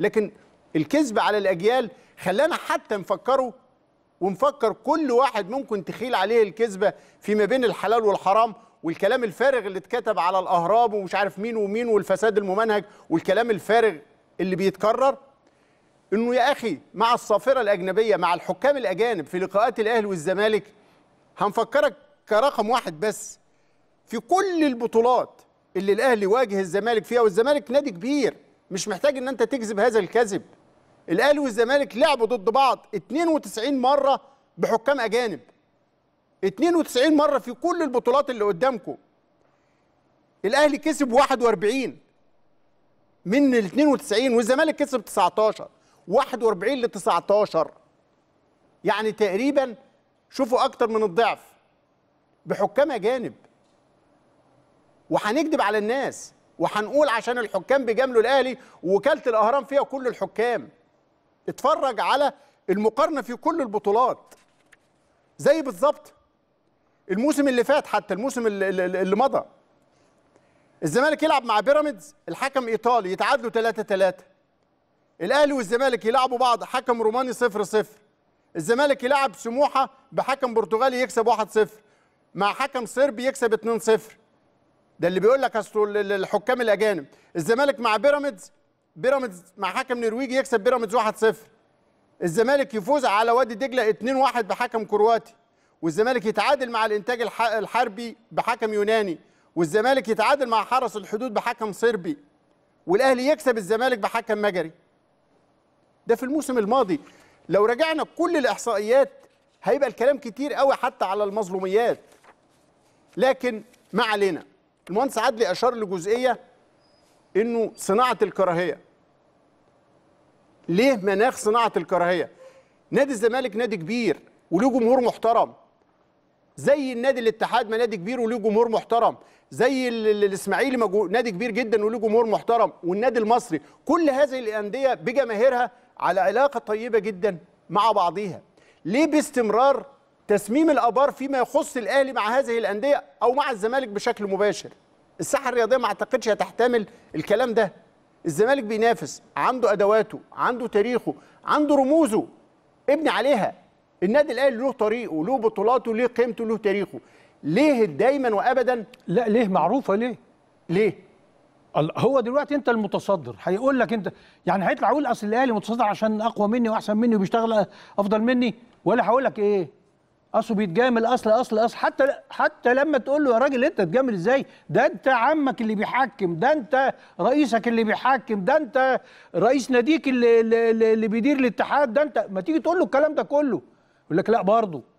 لكن الكذب على الأجيال خلانا حتى نفكره ونفكر كل واحد ممكن تخيل عليه الكذبة فيما بين الحلال والحرام والكلام الفارغ اللي اتكتب على الأهراب ومش عارف مين ومين والفساد الممنهج والكلام الفارغ اللي بيتكرر انه يا اخي مع الصافره الاجنبيه مع الحكام الاجانب في لقاءات الاهلي والزمالك هنفكرك كرقم واحد بس في كل البطولات اللي الاهلي واجه الزمالك فيها والزمالك نادي كبير مش محتاج ان انت تكذب هذا الكذب الاهلي والزمالك لعبوا ضد بعض 92 مره بحكام اجانب 92 مره في كل البطولات اللي قدامكم الاهلي كسب 41 من ال 92 والزمالك كسب 19 41 ل 19 يعني تقريبا شوفوا اكتر من الضعف بحكام اجانب وهنكذب على الناس وهنقول عشان الحكام بيجاملوا الاهلي وكاله الاهرام فيها كل الحكام اتفرج على المقارنه في كل البطولات زي بالظبط الموسم اللي فات حتى الموسم اللي, اللي مضى الزمالك يلعب مع بيراميدز الحكم ايطالي يتعادلوا 3 3 الاهلي والزمالك يلعبوا بعض حكم روماني 0 0 الزمالك يلعب سموحه بحكم برتغالي يكسب 1 0 مع حكم صربي يكسب 2 0 ده اللي بيقول لك اصل الحكام الاجانب الزمالك مع بيراميدز بيراميدز مع حكم نرويجي يكسب بيراميدز 1-0 الزمالك يفوز على وادي دجله 2-1 بحكم كرواتي والزمالك يتعادل مع الانتاج الحربي بحكم يوناني والزمالك يتعادل مع حرس الحدود بحكم صربي والاهلي يكسب الزمالك بحكم مجري ده في الموسم الماضي لو رجعنا كل الاحصائيات هيبقى الكلام كتير قوي حتى على المظلوميات لكن ما علينا المهندس عدلي اشار لجزئيه انه صناعه الكراهيه ليه مناخ صناعه الكراهيه نادي الزمالك نادي كبير وله جمهور محترم زي النادي الاتحاد ما نادي كبير وله جمهور محترم زي الاسماعيلي مجو... نادي كبير جدا وله جمهور محترم والنادي المصري كل هذه الانديه بجماهيرها على علاقه طيبه جدا مع بعضيها ليه باستمرار تسميم الابار فيما يخص الاهلي مع هذه الانديه او مع الزمالك بشكل مباشر الساحه الرياضيه ما اعتقدش هتحتمل الكلام ده الزمالك بينافس عنده ادواته عنده تاريخه عنده رموزه ابني عليها النادي الاهلي له طريقه له بطولاته له قيمته له تاريخه ليه دايما وابدا لا ليه معروفه ليه ليه هو دلوقتي انت المتصدر هيقول لك انت يعني هيطلع يقول اصل الاهلي متصدر عشان اقوى مني واحسن مني وبيشتغل افضل مني ولا هقول لك ايه اصله بيتجامل اصل اصل اصل حتى حتى لما تقول له يا راجل انت تجامل ازاي ده انت عمك اللي بيحكم ده انت رئيسك اللي بيحكم ده انت رئيس ناديك اللي اللي, اللي بيدير الاتحاد ده انت ما تيجي تقول له الكلام ده كله يقول لك لا برضه